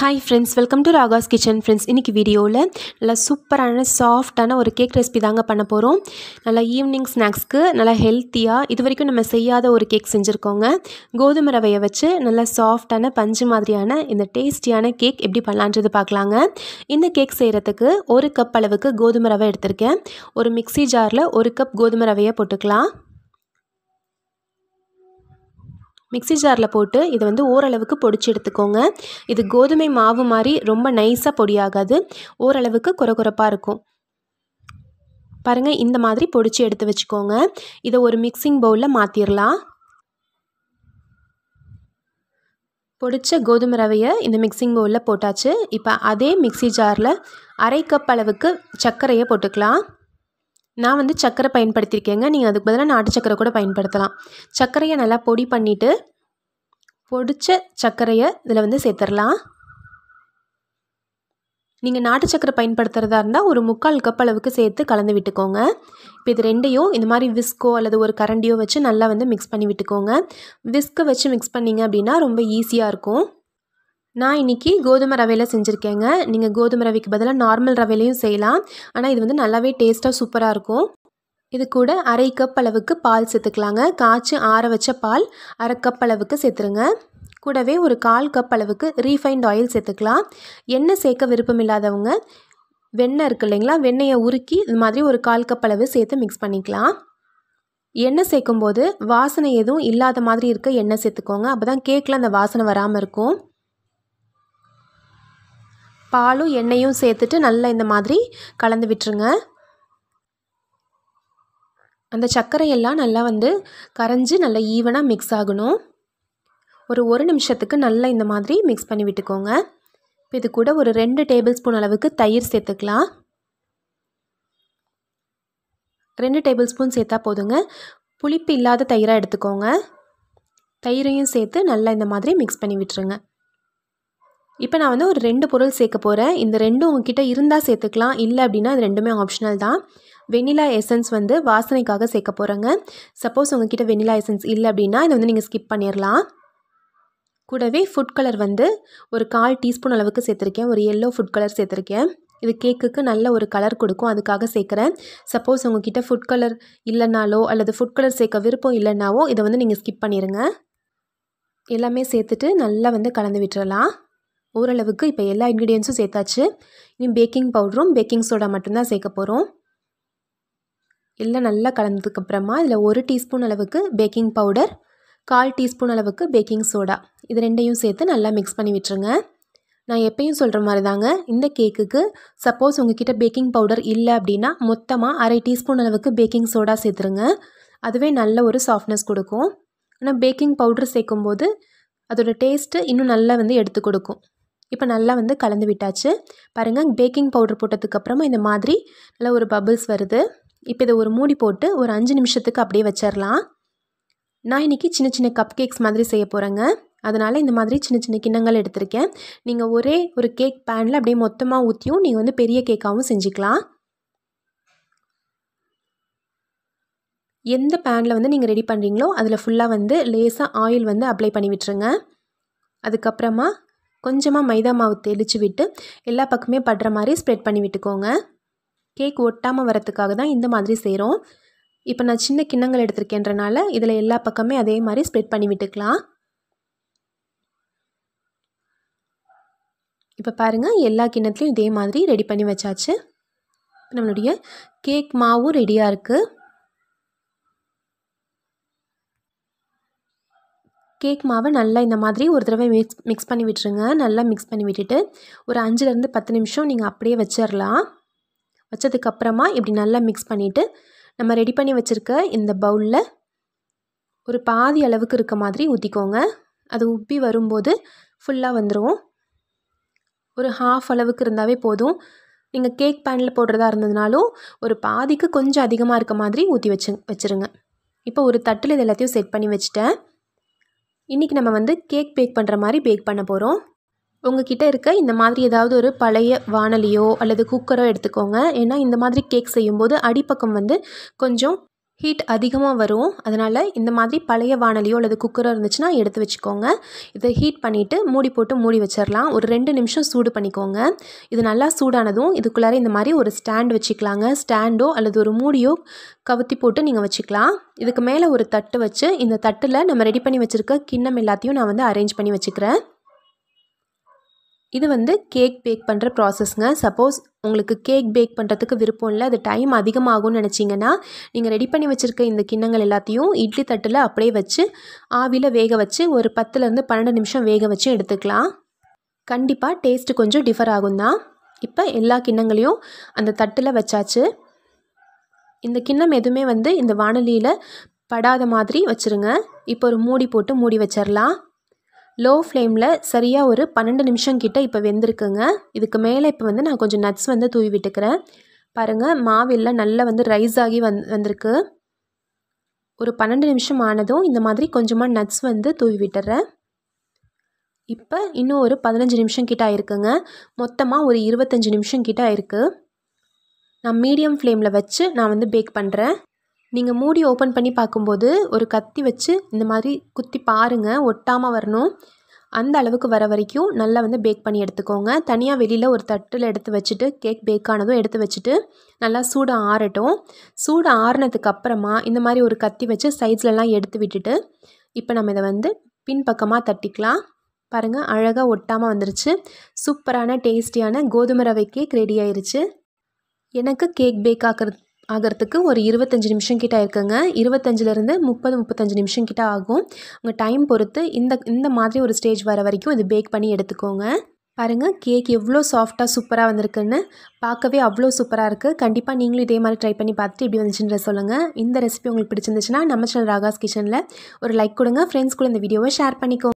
hi friends welcome to Raga's kitchen friends இன்றைக்கி வீடியோவில் நல்லா சூப்பரான சாஃப்டான ஒரு கேக் ரெசிபி தாங்க பண்ண போகிறோம் நல்லா ஈவினிங் ஸ்நாக்ஸ்க்கு நல்லா ஹெல்த்தியாக இது வரைக்கும் நம்ம செய்யாத ஒரு கேக் செஞ்சுருக்கோங்க கோதுமை ரவையை வச்சு நல்லா சாஃப்டான பஞ்சு மாதிரியான இந்த டேஸ்டியான கேக் எப்படி பண்ணலான்றது பார்க்கலாங்க இந்த கேக் செய்கிறதுக்கு ஒரு கப் அளவுக்கு கோதுமை ரவை எடுத்திருக்கேன் ஒரு மிக்சி ஜாரில் ஒரு கப் கோதுமை ரவையை போட்டுக்கலாம் மிக்சி ஜாரில் போட்டு இதை வந்து ஓரளவுக்கு பொடிச்சு எடுத்துக்கோங்க இது கோதுமை மாவு மாதிரி ரொம்ப நைஸாக பொடியாகாது ஓரளவுக்கு குறகுறப்பாக இருக்கும் பாருங்கள் இந்த மாதிரி பொடிச்சு எடுத்து வச்சுக்கோங்க இதை ஒரு மிக்சிங் பவுலில் மாற்றிடலாம் பொடித்த கோதுமை ரவையை இந்த மிக்சிங் பவுலில் போட்டாச்சு இப்போ அதே மிக்சி ஜாரில் அரை கப் அளவுக்கு சர்க்கரையை போட்டுக்கலாம் நான் வந்து சர்க்கரை பயன்படுத்தியிருக்கேங்க நீங்கள் அதுக்கு பதிலாக நாட்டு சர்க்கரை கூட பயன்படுத்தலாம் சர்க்கரையை நல்லா பொடி பண்ணிவிட்டு பொடிச்ச சர்க்கரையை இதில் வந்து சேர்த்துடலாம் நீங்கள் நாட்டு சர்க்கரை பயன்படுத்துகிறதா இருந்தால் ஒரு முக்கால் கப் அளவுக்கு சேர்த்து கலந்து விட்டுக்கோங்க இப்போ இது ரெண்டையும் இந்த மாதிரி விஸ்கோ அல்லது ஒரு கரண்டியோ வச்சு நல்லா வந்து மிக்ஸ் பண்ணி விட்டுக்கோங்க விஸ்க்கை வச்சு மிக்ஸ் பண்ணிங்க அப்படின்னா ரொம்ப ஈஸியாக இருக்கும் நான் இன்றைக்கி கோதுமை ரவையில் செஞ்சுருக்கேங்க நீங்கள் கோதுமை ரவைக்கு பதிலாக நார்மல் ரவையிலையும் செய்யலாம் ஆனால் இது வந்து நல்லாவே டேஸ்ட்டாக சூப்பராக இருக்கும் இது கூட அரை கப் அளவுக்கு பால் சேர்த்துக்கலாங்க காய்ச்சி ஆற வச்ச பால் அரை கப் அளவுக்கு சேர்த்துருங்க கூடவே ஒரு கால் கப் அளவுக்கு ரீஃபைண்ட் ஆயில் சேர்த்துக்கலாம் எண்ணெய் சேர்க்க விருப்பம் இல்லாதவங்க வெண்ணெய் இருக்குது இல்லைங்களா வெண்ணெயை உருக்கி இது மாதிரி ஒரு கால் கப் அளவு சேர்த்து மிக்ஸ் பண்ணிக்கலாம் எண்ணெய் சேர்க்கும்போது வாசனை எதுவும் இல்லாத மாதிரி இருக்க எண்ணெய் சேர்த்துக்கோங்க அப்போ தான் கேக்கில் அந்த வாசனை வராமல் இருக்கும் பாலும் எண்ணெயும் சேர்த்துட்டு நல்லா இந்த மாதிரி கலந்து விட்டுருங்க அந்த சர்க்கரையெல்லாம் நல்லா வந்து கரைஞ்சி நல்லா ஈவனாக மிக்ஸ் ஆகணும் ஒரு ஒரு நிமிஷத்துக்கு நல்லா இந்த மாதிரி மிக்ஸ் பண்ணி விட்டுக்கோங்க இப்போ இது கூட ஒரு ரெண்டு டேபிள் ஸ்பூன் அளவுக்கு தயிர் சேர்த்துக்கலாம் ரெண்டு டேபிள் ஸ்பூன் சேர்த்தா போதுங்க புளிப்பு இல்லாத தயிராக எடுத்துக்கோங்க தயிரையும் சேர்த்து நல்லா இந்த மாதிரி மிக்ஸ் பண்ணி விட்டுருங்க இப்போ நான் வந்து ஒரு ரெண்டு பொருள் சேர்க்க போகிறேன் இந்த ரெண்டும் உங்ககிட்ட இருந்தால் சேர்த்துக்கலாம் இல்லை அப்படின்னா அது ரெண்டுமே ஆப்ஷனல் தான் வெனிலா எசன்ஸ் வந்து வாசனைக்காக சேர்க்க போகிறேங்க சப்போஸ் உங்ககிட்ட வெனிலா எசன்ஸ் இல்லை அப்படின்னா இதை வந்து நீங்கள் ஸ்கிப் பண்ணிடலாம் கூடவே ஃபுட் கலர் வந்து ஒரு கால் டீஸ்பூன் அளவுக்கு சேர்த்துருக்கேன் ஒரு எல்லோ ஃபுட் கலர் சேர்த்துருக்கேன் இது கேக்குக்கு நல்ல ஒரு கலர் கொடுக்கும் அதுக்காக சேர்க்குறேன் சப்போஸ் உங்ககிட்ட ஃபுட் கலர் இல்லைனாலோ அல்லது ஃபுட் கலர் சேர்க்க விருப்பம் இல்லைனாவோ இதை வந்து நீங்கள் ஸ்கிப் பண்ணிடுங்க எல்லாமே சேர்த்துட்டு நல்லா வந்து கலந்து விட்டுறலாம் ஓரளவுக்கு இப்போ எல்லா இன்க்ரீடியன்ஸும் சேர்த்தாச்சு இனி பேக்கிங் பவுடரும் பேக்கிங் சோடா மட்டும்தான் சேர்க்க போகிறோம் எல்லாம் நல்லா கலந்ததுக்கப்புறமா இதில் ஒரு டீஸ்பூன் அளவுக்கு பேக்கிங் பவுடர் கால் டீஸ்பூன் அளவுக்கு பேக்கிங் சோடா இது ரெண்டையும் சேர்த்து நல்லா மிக்ஸ் பண்ணி விட்டுருங்க நான் எப்பயும் சொல்கிற மாதிரி தாங்க இந்த கேக்குக்கு சப்போஸ் உங்ககிட்ட பேக்கிங் பவுடர் இல்லை அப்படின்னா மொத்தமாக அரை டீஸ்பூன் அளவுக்கு பேக்கிங் சோடா சேர்த்துருங்க அதுவே நல்ல ஒரு சாஃப்ட்னஸ் கொடுக்கும் ஆனால் பேக்கிங் பவுடர் சேர்க்கும்போது அதோடய டேஸ்ட்டு இன்னும் நல்லா வந்து எடுத்து கொடுக்கும் இப்போ நல்லா வந்து கலந்து விட்டாச்சு பாருங்கள் பேக்கிங் பவுடர் போட்டதுக்கப்புறமா இந்த மாதிரி நல்லா ஒரு பபுள்ஸ் வருது இப்போ இதை ஒரு மூடி போட்டு ஒரு அஞ்சு நிமிஷத்துக்கு அப்படியே வச்சிடலாம் நான் இன்றைக்கி சின்ன சின்ன கப் கேக்ஸ் மாதிரி செய்ய போகிறேங்க அதனால் இந்த மாதிரி சின்ன சின்ன கிண்ணங்கள் எடுத்திருக்கேன் நீங்கள் ஒரே ஒரு கேக் பேனில் அப்படியே மொத்தமாக ஊற்றியும் நீங்கள் வந்து பெரிய கேக்காகவும் செஞ்சுக்கலாம் எந்த பேனில் வந்து நீங்கள் ரெடி பண்ணுறீங்களோ அதில் ஃபுல்லாக வந்து லேசாக ஆயில் வந்து அப்ளை பண்ணி விட்டுருங்க அதுக்கப்புறமா கொஞ்சமாக மைதா மாவு தெளித்து விட்டு எல்லா பக்கமே படுற மாதிரி ஸ்ப்ரெட் பண்ணி விட்டுக்கோங்க கேக் ஒட்டாமல் வரத்துக்காக தான் இந்த மாதிரி செய்கிறோம் இப்போ நான் சின்ன கிண்ணங்கள் எடுத்திருக்கேன்றனால இதில் எல்லா பக்கமே அதே மாதிரி ஸ்ப்ரெட் பண்ணி விட்டுக்கலாம் இப்போ பாருங்கள் எல்லா கிண்ணத்துலையும் இதே மாதிரி ரெடி பண்ணி வச்சாச்சு நம்மளுடைய கேக் மாவும் ரெடியாக இருக்குது கேக் மாவை நல்லா இந்த மாதிரி ஒரு தடவை மிக்ஸ் மிக்ஸ் பண்ணி விட்டுருங்க நல்லா மிக்ஸ் பண்ணி விட்டுட்டு ஒரு அஞ்சுலேருந்து பத்து நிமிஷம் நீங்கள் அப்படியே வச்சிடலாம் வச்சதுக்கப்புறமா இப்படி நல்லா மிக்ஸ் பண்ணிவிட்டு நம்ம ரெடி பண்ணி வச்சுருக்க இந்த பவுலில் ஒரு பாதி அளவுக்கு இருக்க மாதிரி ஊற்றிக்கோங்க அது உப்பி வரும்போது ஃபுல்லாக வந்துடும் ஒரு ஹாஃப் அளவுக்கு இருந்தாவே போதும் நீங்கள் கேக் பேனில் போடுறதா இருந்ததுனாலும் ஒரு பாதிக்கு கொஞ்சம் அதிகமாக இருக்க மாதிரி ஊற்றி வச்சு வச்சுருங்க இப்போ ஒரு தட்டில் இது எல்லாத்தையும் செட் பண்ணி வச்சுட்டேன் இன்றைக்கி நம்ம வந்து கேக் பேக் பண்ணுற மாதிரி பேக் பண்ண போகிறோம் உங்ககிட்ட இருக்க இந்த மாதிரி ஏதாவது ஒரு பழைய வானலியோ அல்லது குக்கரோ எடுத்துக்கோங்க ஏன்னா இந்த மாதிரி கேக் செய்யும்போது அடிப்பக்கம் வந்து கொஞ்சம் ஹீட் அதிகமாக வரும் அதனால் இந்த மாதிரி பழைய வானலியோ அல்லது குக்கரோ இருந்துச்சுன்னா எடுத்து வச்சுக்கோங்க இதை ஹீட் பண்ணிவிட்டு மூடி போட்டு மூடி வச்சிடலாம் ஒரு ரெண்டு நிமிஷம் சூடு பண்ணிக்கோங்க இது நல்லா சூடானதும் இதுக்குள்ளார இந்த மாதிரி ஒரு ஸ்டாண்ட் வச்சுக்கலாங்க ஸ்டாண்டோ அல்லது ஒரு மூடியோ கவுத்தி போட்டு நீங்கள் வச்சுக்கலாம் இதுக்கு மேலே ஒரு தட்டு வச்சு இந்த தட்டில் நம்ம ரெடி பண்ணி வச்சுருக்க கிண்ணம் எல்லாத்தையும் நான் வந்து அரேஞ்ச் பண்ணி வச்சுக்கிறேன் இது வந்து கேக் பேக் பண்ணுற ப்ராசஸ்ங்க சப்போஸ் உங்களுக்கு கேக் பேக் பண்ணுறதுக்கு விருப்பம் இல்லை அது டைம் அதிகமாகும்னு நினச்சிங்கன்னா நீங்கள் ரெடி பண்ணி வச்சுருக்க இந்த கிண்ணங்கள் எல்லாத்தையும் இட்லி தட்டில் அப்படியே வச்சு ஆவியில் வேக வச்சு ஒரு பத்துலேருந்து பன்னெண்டு நிமிஷம் வேக வச்சு எடுத்துக்கலாம் கண்டிப்பாக டேஸ்ட்டு கொஞ்சம் டிஃபர் ஆகும் தான் இப்போ எல்லா கிண்ணங்களையும் அந்த தட்டில் வச்சாச்சு இந்த கிண்ணம் எதுவுமே வந்து இந்த வானொலியில் படாத மாதிரி வச்சுருங்க இப்போ ஒரு மூடி போட்டு மூடி வச்சிடலாம் லோ ஃப்ளேமில் சரியாக ஒரு பன்னெண்டு நிமிஷம் கிட்டே இப்போ வெந்திருக்குங்க இதுக்கு மேலே இப்போ வந்து நான் கொஞ்சம் நட்ஸ் வந்து தூவி விட்டுக்கிறேன் பாருங்கள் மாவெல்லாம் நல்லா வந்து ரைஸ் ஆகி வந் வந்திருக்கு ஒரு பன்னெண்டு நிமிஷம் ஆனதும் இந்த மாதிரி கொஞ்சமாக நட்ஸ் வந்து தூவி விட்டுறேன் இப்போ இன்னும் ஒரு பதினஞ்சு நிமிஷம் கிட்ட ஆயிருக்குங்க மொத்தமாக ஒரு இருபத்தஞ்சி நிமிஷம் கிட்ட ஆயிருக்கு நான் மீடியம் ஃப்ளேமில் வச்சு நான் வந்து பேக் பண்ணுறேன் நீங்கள் மூடி ஓப்பன் பண்ணி பார்க்கும்போது ஒரு கத்தி வச்சு இந்த மாதிரி குத்தி பாருங்கள் ஒட்டாமல் வரணும் அந்த அளவுக்கு வர வரைக்கும் நல்லா வந்து பேக் பண்ணி எடுத்துக்கோங்க தனியாக வெளியில் ஒரு தட்டில் எடுத்து வச்சுட்டு கேக் பேக் ஆனதும் எடுத்து வச்சுட்டு நல்லா சூடு ஆறட்டும் சூடு ஆறினதுக்கு அப்புறமா இந்த மாதிரி ஒரு கத்தி வச்சு சைஸ்லலாம் எடுத்து விட்டுட்டு இப்போ நம்ம இதை வந்து பின்பக்கமாக தட்டிக்கலாம் பாருங்கள் அழகாக ஒட்டாமல் வந்துருச்சு சூப்பரான டேஸ்டியான கோதுமை ரவை கேக் ரெடி ஆயிருச்சு எனக்கு கேக் பேக் ஆக்கிறது ஆகிறதுக்கு ஒரு இருபத்தஞ்சி நிமிஷம் கிட்டே இருக்குங்க இருபத்தஞ்சிலேருந்து முப்பது முப்பத்தஞ்சு நிமிஷம் கிட்ட ஆகும் உங்கள் டைம் பொறுத்து இந்த இந்த மாதிரி ஒரு ஸ்டேஜ் வர வரைக்கும் இது பேக் பண்ணி எடுத்துக்கோங்க பாருங்கள் கேக் எவ்வளோ சாஃப்டாக சூப்பராக வந்திருக்குன்னு பார்க்கவே அவ்வளோ சூப்பராக இருக்குது கண்டிப்பாக நீங்களும் இதே மாதிரி ட்ரை பண்ணி பார்த்துட்டு இப்படி வந்துச்சுன்ற சொல்லுங்கள் இந்த ரெசிபி உங்களுக்கு பிடிச்சிருந்துச்சுன்னா நம்ம சேனல் ராகாஸ் கிச்சனில் ஒரு லைக் கொடுங்க ஃப்ரெண்ட்ஸ் கூட இந்த வீடியோவை ஷேர் பண்ணிக்கோங்க